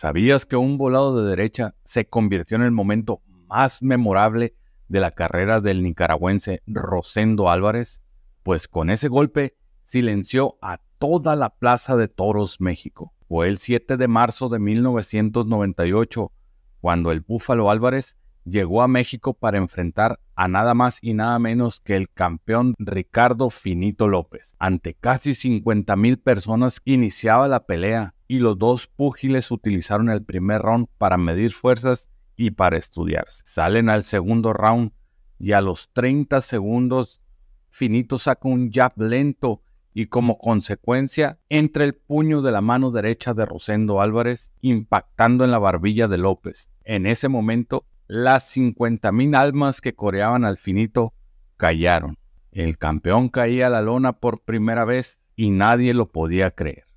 ¿Sabías que un volado de derecha se convirtió en el momento más memorable de la carrera del nicaragüense Rosendo Álvarez? Pues con ese golpe silenció a toda la Plaza de Toros México. Fue el 7 de marzo de 1998 cuando el Búfalo Álvarez llegó a México para enfrentar a nada más y nada menos que el campeón Ricardo Finito López. Ante casi 50.000 mil personas iniciaba la pelea y los dos púgiles utilizaron el primer round para medir fuerzas y para estudiarse. Salen al segundo round y a los 30 segundos Finito saca un jab lento y como consecuencia entra el puño de la mano derecha de Rosendo Álvarez impactando en la barbilla de López. En ese momento las 50.000 almas que coreaban al Finito callaron. El campeón caía a la lona por primera vez y nadie lo podía creer.